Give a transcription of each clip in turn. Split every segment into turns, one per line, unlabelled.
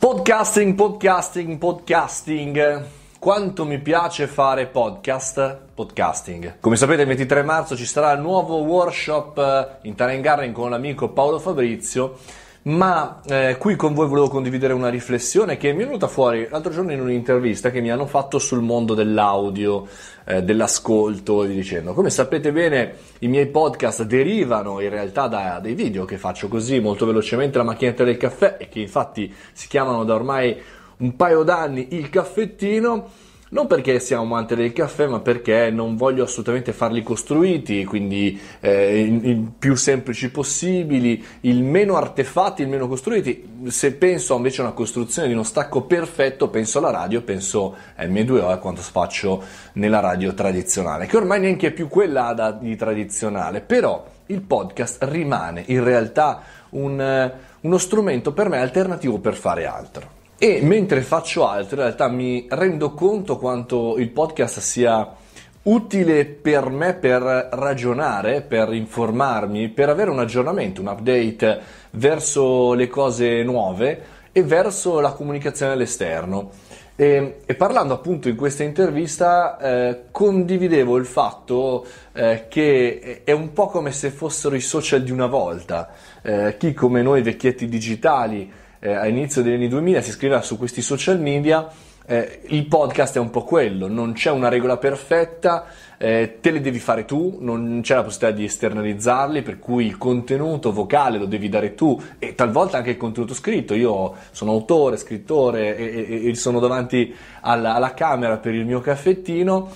Podcasting, podcasting, podcasting. Quanto mi piace fare podcast, podcasting. Come sapete il 23 marzo ci sarà il nuovo workshop eh, in Tarengarren con l'amico Paolo Fabrizio ma eh, qui con voi volevo condividere una riflessione che mi è venuta fuori l'altro giorno in un'intervista che mi hanno fatto sul mondo dell'audio, eh, dell'ascolto e via dicendo. Come sapete bene, i miei podcast derivano in realtà da dei video che faccio così molto velocemente la macchinetta del caffè e che infatti si chiamano da ormai un paio d'anni il caffettino non perché sia un amante del caffè, ma perché non voglio assolutamente farli costruiti, quindi eh, i più semplici possibili, il meno artefatti, il meno costruiti. Se penso invece a una costruzione di uno stacco perfetto, penso alla radio, penso M2O a quanto faccio nella radio tradizionale, che ormai neanche è più quella di tradizionale, però il podcast rimane in realtà un, eh, uno strumento per me alternativo per fare altro e mentre faccio altro in realtà mi rendo conto quanto il podcast sia utile per me per ragionare, per informarmi, per avere un aggiornamento, un update verso le cose nuove e verso la comunicazione all'esterno. E, e parlando appunto in questa intervista eh, condividevo il fatto eh, che è un po' come se fossero i social di una volta, eh, chi come noi vecchietti digitali eh, a degli anni 2000, si scriveva su questi social media, eh, il podcast è un po' quello, non c'è una regola perfetta, eh, te le devi fare tu, non c'è la possibilità di esternalizzarli, per cui il contenuto vocale lo devi dare tu e talvolta anche il contenuto scritto. Io sono autore, scrittore e, e, e sono davanti alla, alla camera per il mio caffettino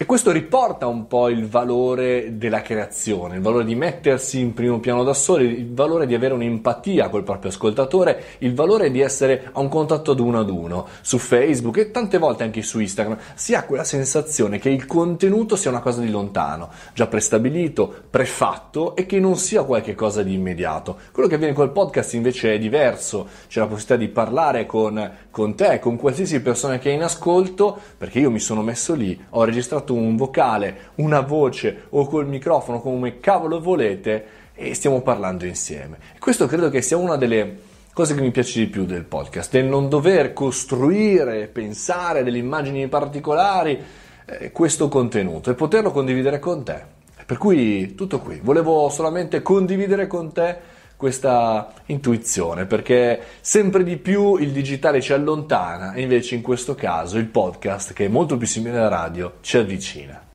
e questo riporta un po' il valore della creazione, il valore di mettersi in primo piano da soli, il valore di avere un'empatia col proprio ascoltatore, il valore di essere a un contatto ad uno ad uno su Facebook e tante volte anche su Instagram. Si ha quella sensazione che il contenuto sia una cosa di lontano, già prestabilito, prefatto e che non sia qualcosa di immediato. Quello che avviene col podcast invece è diverso, c'è la possibilità di parlare con, con te, con qualsiasi persona che è in ascolto, perché io mi sono messo lì, ho registrato soprattutto un vocale, una voce o col microfono come cavolo volete e stiamo parlando insieme. Questo credo che sia una delle cose che mi piace di più del podcast, del non dover costruire, pensare delle immagini particolari, eh, questo contenuto e poterlo condividere con te. Per cui tutto qui, volevo solamente condividere con te questa intuizione, perché sempre di più il digitale ci allontana e invece in questo caso il podcast, che è molto più simile alla radio, ci avvicina.